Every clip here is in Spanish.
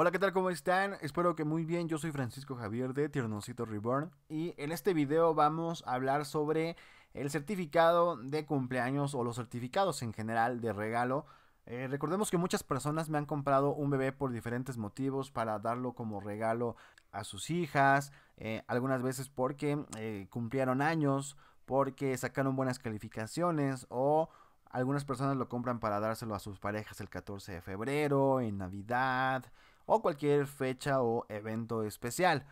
Hola, ¿qué tal? ¿Cómo están? Espero que muy bien. Yo soy Francisco Javier de Tiernocito Reborn y en este video vamos a hablar sobre el certificado de cumpleaños o los certificados en general de regalo. Eh, recordemos que muchas personas me han comprado un bebé por diferentes motivos para darlo como regalo a sus hijas, eh, algunas veces porque eh, cumplieron años, porque sacaron buenas calificaciones o algunas personas lo compran para dárselo a sus parejas el 14 de febrero, en Navidad, o cualquier fecha o evento especial.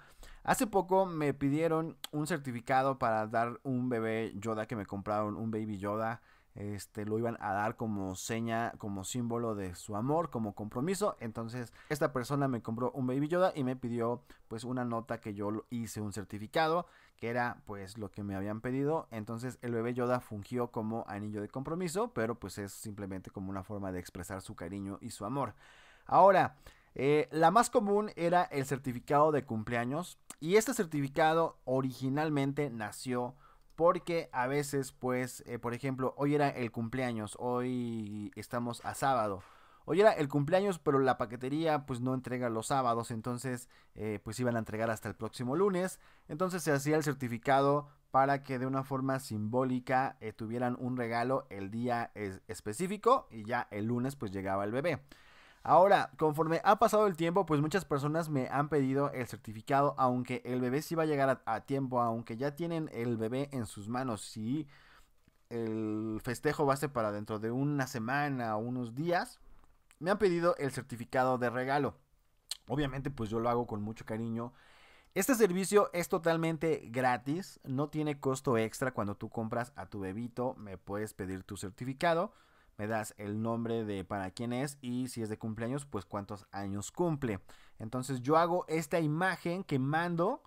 Hace poco me pidieron un certificado para dar un bebé Yoda que me compraron, un baby Yoda. Este, lo iban a dar como seña, como símbolo de su amor, como compromiso. Entonces, esta persona me compró un Baby Yoda y me pidió pues una nota que yo hice un certificado, que era pues lo que me habían pedido. Entonces, el bebé Yoda fungió como anillo de compromiso, pero pues es simplemente como una forma de expresar su cariño y su amor. Ahora, eh, la más común era el certificado de cumpleaños. Y este certificado originalmente nació porque a veces, pues, eh, por ejemplo, hoy era el cumpleaños, hoy estamos a sábado. Hoy era el cumpleaños, pero la paquetería pues no entrega los sábados, entonces eh, pues iban a entregar hasta el próximo lunes. Entonces se hacía el certificado para que de una forma simbólica tuvieran un regalo el día específico y ya el lunes pues llegaba el bebé. Ahora, conforme ha pasado el tiempo, pues muchas personas me han pedido el certificado, aunque el bebé sí va a llegar a, tiempo, aunque ya tienen el bebé en sus manos, Si El festejo va a ser para dentro de una semana o unos días. Me han pedido el certificado de regalo. Obviamente, pues yo lo hago con mucho cariño. Este servicio es totalmente gratis, no tiene costo extra cuando tú compras a tu bebito, me puedes pedir tu certificado me das el nombre de para quién es y si es de cumpleaños, pues cuántos años cumple. Entonces yo hago esta imagen que mando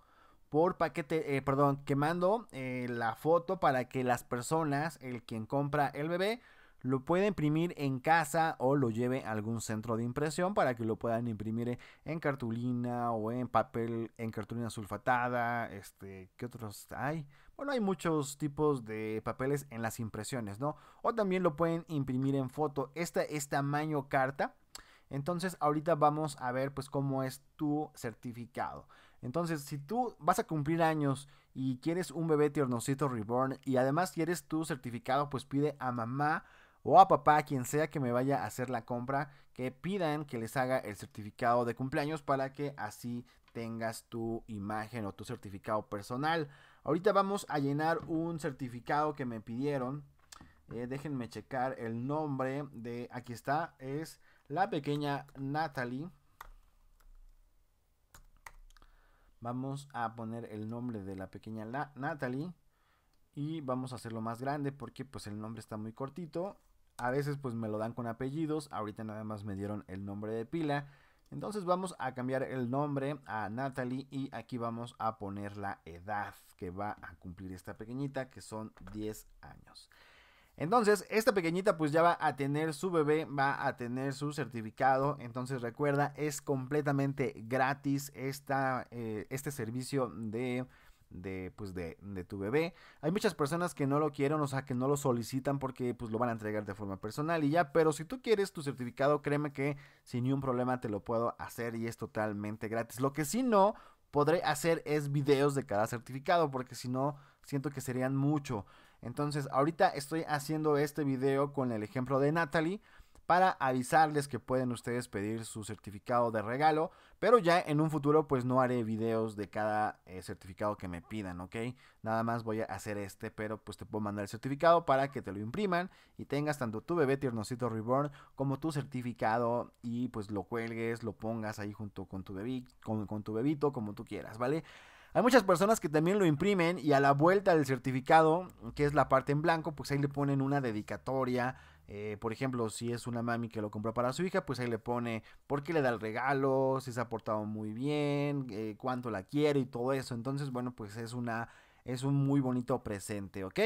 por paquete, eh, perdón, que mando eh, la foto para que las personas, el quien compra el bebé, lo pueda imprimir en casa o lo lleve a algún centro de impresión para que lo puedan imprimir eh, en cartulina o en papel, en cartulina sulfatada, este, ¿qué otros hay? Bueno, hay muchos tipos de papeles en las impresiones, ¿no? O también lo pueden imprimir en foto. Esta es tamaño carta. Entonces ahorita vamos a ver pues cómo es tu certificado. Entonces si tú vas a cumplir años y quieres un bebé tiernocito reborn y además quieres tu certificado pues pide a mamá o a papá, quien sea que me vaya a hacer la compra, que pidan que les haga el certificado de cumpleaños para que así tengas tu imagen o tu certificado personal. Ahorita vamos a llenar un certificado que me pidieron. Eh, déjenme checar el nombre de... Aquí está, es la pequeña Natalie. Vamos a poner el nombre de la pequeña Natalie. Y vamos a hacerlo más grande porque pues el nombre está muy cortito. A veces pues me lo dan con apellidos. Ahorita nada más me dieron el nombre de pila. Entonces vamos a cambiar el nombre a Natalie y aquí vamos a poner la edad que va a cumplir esta pequeñita, que son 10 años. Entonces, esta pequeñita pues ya va a tener su bebé, va a tener su certificado. Entonces recuerda, es completamente gratis eh, este servicio de de, pues de, tu bebé. Hay muchas personas que no lo quieren, o sea, que no lo solicitan porque pues lo van a entregar de forma personal y ya, pero si tú quieres tu certificado, créeme que sin ningún problema te lo puedo hacer y es totalmente gratis. Lo que sí no podré hacer es videos de cada certificado porque si no siento que serían mucho. Entonces, ahorita estoy haciendo este video con el ejemplo de Natalie para avisarles que pueden ustedes pedir su certificado de regalo, pero ya en un futuro pues no haré videos de cada eh, certificado que me pidan, ¿ok? Nada más voy a hacer este, pero pues te puedo mandar el certificado para que te lo impriman y tengas tanto tu bebé tiernocito reborn como tu certificado y pues lo cuelgues, lo pongas ahí junto con tu bebé, con tu bebito, como tú quieras, ¿vale? Hay muchas personas que también lo imprimen y a la vuelta del certificado, que es la parte en blanco, pues ahí le ponen una dedicatoria eh, por ejemplo, si es una mami que lo compra para su hija, pues ahí le pone por qué le da el regalo, si se ha portado muy bien, eh, cuánto la quiere y todo eso. Entonces, bueno, pues es una es un muy bonito presente, ¿ok?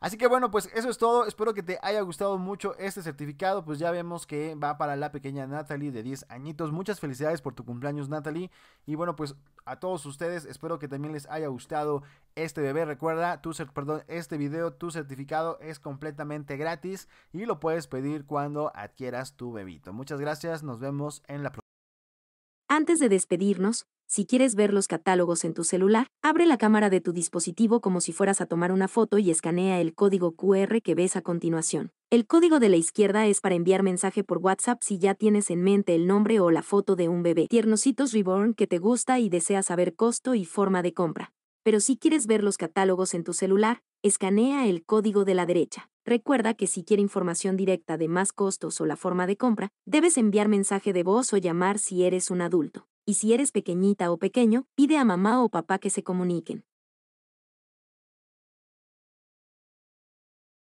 Así que bueno, pues eso es todo. Espero que te haya gustado mucho este certificado. Pues ya vemos que va para la pequeña Natalie de 10 añitos. Muchas felicidades por tu cumpleaños, Natalie. Y bueno, pues a todos ustedes, espero que también les haya gustado este bebé. Recuerda, tu perdón, este video, tu certificado es completamente gratis y lo puedes pedir cuando adquieras tu bebito. Muchas gracias, nos vemos en la próxima. Antes de despedirnos, si quieres ver los catálogos en tu celular, abre la cámara de tu dispositivo como si fueras a tomar una foto y escanea el código QR que ves a continuación. El código de la izquierda es para enviar mensaje por WhatsApp si ya tienes en mente el nombre o la foto de un bebé tiernositos reborn que te gusta y deseas saber costo y forma de compra. Pero si quieres ver los catálogos en tu celular, escanea el código de la derecha. Recuerda que si quiere información directa de más costos o la forma de compra, debes enviar mensaje de voz o llamar si eres un adulto y si eres pequeñita o pequeño, pide a mamá o papá que se comuniquen.